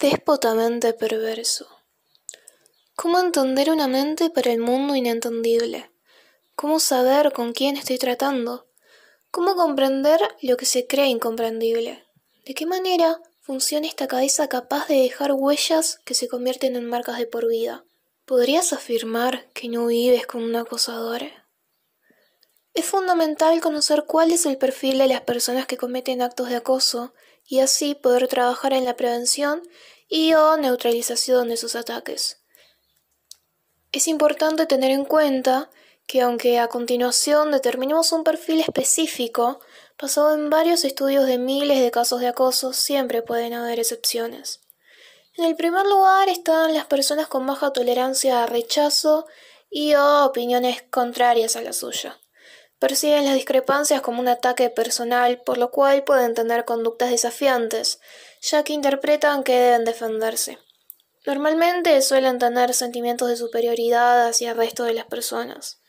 Déspotamente perverso. ¿Cómo entender una mente para el mundo inentendible? ¿Cómo saber con quién estoy tratando? ¿Cómo comprender lo que se cree incomprendible? ¿De qué manera funciona esta cabeza capaz de dejar huellas que se convierten en marcas de por vida? ¿Podrías afirmar que no vives con un acosador? Es fundamental conocer cuál es el perfil de las personas que cometen actos de acoso y así poder trabajar en la prevención y o neutralización de sus ataques. Es importante tener en cuenta que aunque a continuación determinemos un perfil específico, basado en varios estudios de miles de casos de acoso, siempre pueden haber excepciones. En el primer lugar están las personas con baja tolerancia a rechazo y o opiniones contrarias a la suya perciben las discrepancias como un ataque personal, por lo cual pueden tener conductas desafiantes, ya que interpretan que deben defenderse. Normalmente suelen tener sentimientos de superioridad hacia el resto de las personas.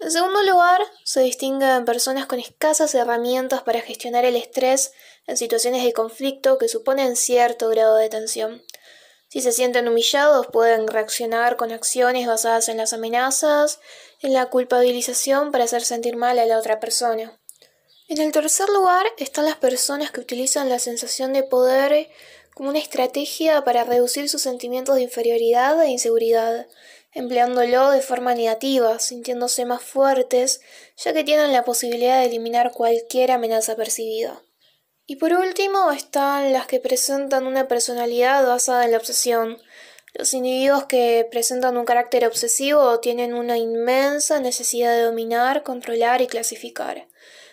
En segundo lugar, se distinguen personas con escasas herramientas para gestionar el estrés en situaciones de conflicto que suponen cierto grado de tensión, si se sienten humillados, pueden reaccionar con acciones basadas en las amenazas, en la culpabilización para hacer sentir mal a la otra persona. En el tercer lugar están las personas que utilizan la sensación de poder como una estrategia para reducir sus sentimientos de inferioridad e inseguridad, empleándolo de forma negativa, sintiéndose más fuertes, ya que tienen la posibilidad de eliminar cualquier amenaza percibida. Y por último están las que presentan una personalidad basada en la obsesión. Los individuos que presentan un carácter obsesivo tienen una inmensa necesidad de dominar, controlar y clasificar.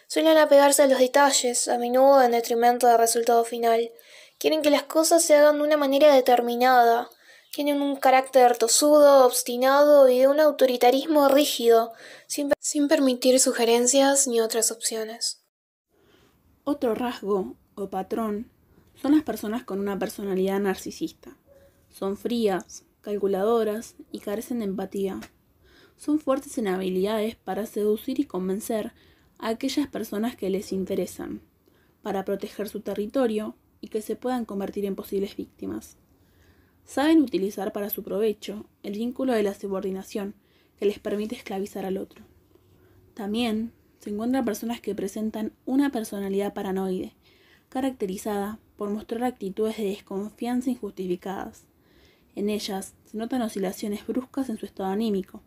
Suelen apegarse a los detalles, a menudo en detrimento del resultado final. Quieren que las cosas se hagan de una manera determinada. Tienen un carácter tosudo, obstinado y de un autoritarismo rígido, sin, sin permitir sugerencias ni otras opciones. Otro rasgo o patrón son las personas con una personalidad narcisista. Son frías, calculadoras y carecen de empatía. Son fuertes en habilidades para seducir y convencer a aquellas personas que les interesan, para proteger su territorio y que se puedan convertir en posibles víctimas. Saben utilizar para su provecho el vínculo de la subordinación que les permite esclavizar al otro. También se encuentran personas que presentan una personalidad paranoide, caracterizada por mostrar actitudes de desconfianza injustificadas. En ellas se notan oscilaciones bruscas en su estado anímico,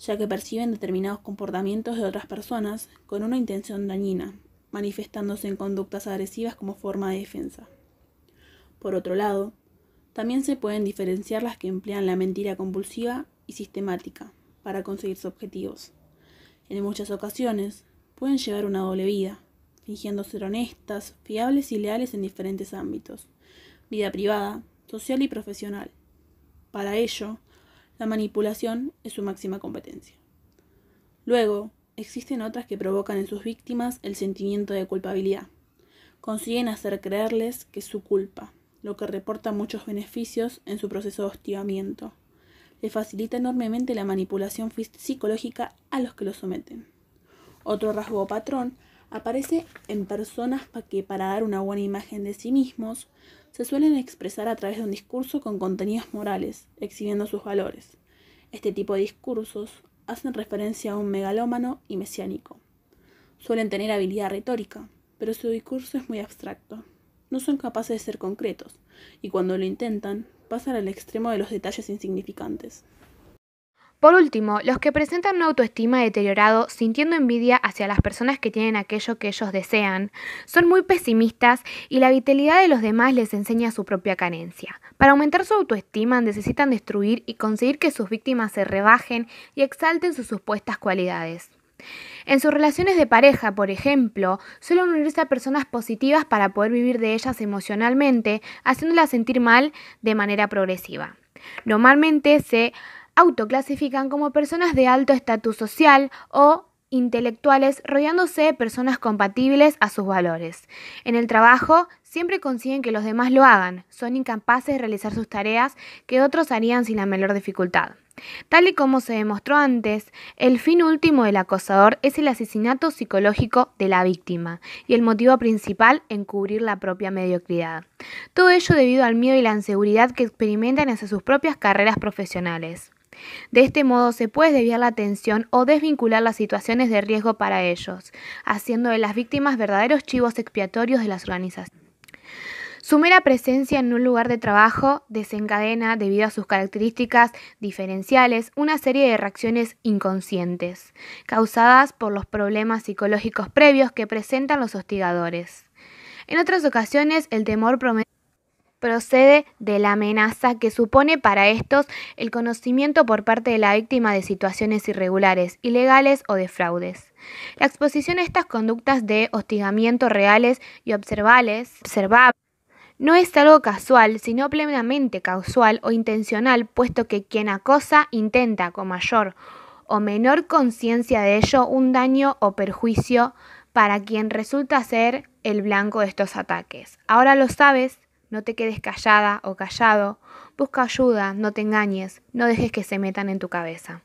ya que perciben determinados comportamientos de otras personas con una intención dañina, manifestándose en conductas agresivas como forma de defensa. Por otro lado, también se pueden diferenciar las que emplean la mentira compulsiva y sistemática para conseguir sus objetivos en muchas ocasiones, pueden llevar una doble vida, fingiendo ser honestas, fiables y leales en diferentes ámbitos, vida privada, social y profesional. Para ello, la manipulación es su máxima competencia. Luego, existen otras que provocan en sus víctimas el sentimiento de culpabilidad. Consiguen hacer creerles que es su culpa, lo que reporta muchos beneficios en su proceso de hostigamiento facilita enormemente la manipulación psicológica a los que lo someten. Otro rasgo patrón aparece en personas que para dar una buena imagen de sí mismos se suelen expresar a través de un discurso con contenidos morales, exhibiendo sus valores. Este tipo de discursos hacen referencia a un megalómano y mesiánico. Suelen tener habilidad retórica, pero su discurso es muy abstracto. No son capaces de ser concretos, y cuando lo intentan, pasan al extremo de los detalles insignificantes. Por último, los que presentan una autoestima deteriorado sintiendo envidia hacia las personas que tienen aquello que ellos desean, son muy pesimistas y la vitalidad de los demás les enseña su propia carencia. Para aumentar su autoestima necesitan destruir y conseguir que sus víctimas se rebajen y exalten sus supuestas cualidades. En sus relaciones de pareja, por ejemplo, suelen unirse a personas positivas para poder vivir de ellas emocionalmente, haciéndolas sentir mal de manera progresiva. Normalmente se autoclasifican como personas de alto estatus social o intelectuales rodeándose de personas compatibles a sus valores. En el trabajo siempre consiguen que los demás lo hagan, son incapaces de realizar sus tareas que otros harían sin la menor dificultad. Tal y como se demostró antes, el fin último del acosador es el asesinato psicológico de la víctima y el motivo principal cubrir la propia mediocridad. Todo ello debido al miedo y la inseguridad que experimentan hacia sus propias carreras profesionales. De este modo se puede desviar la atención o desvincular las situaciones de riesgo para ellos, haciendo de las víctimas verdaderos chivos expiatorios de las organizaciones. Su mera presencia en un lugar de trabajo desencadena, debido a sus características diferenciales, una serie de reacciones inconscientes, causadas por los problemas psicológicos previos que presentan los hostigadores. En otras ocasiones, el temor promete procede de la amenaza que supone para estos el conocimiento por parte de la víctima de situaciones irregulares, ilegales o de fraudes. La exposición a estas conductas de hostigamiento reales y observables, no es algo casual, sino plenamente causal o intencional, puesto que quien acosa intenta con mayor o menor conciencia de ello un daño o perjuicio para quien resulta ser el blanco de estos ataques. Ahora lo sabes, no te quedes callada o callado, busca ayuda, no te engañes, no dejes que se metan en tu cabeza.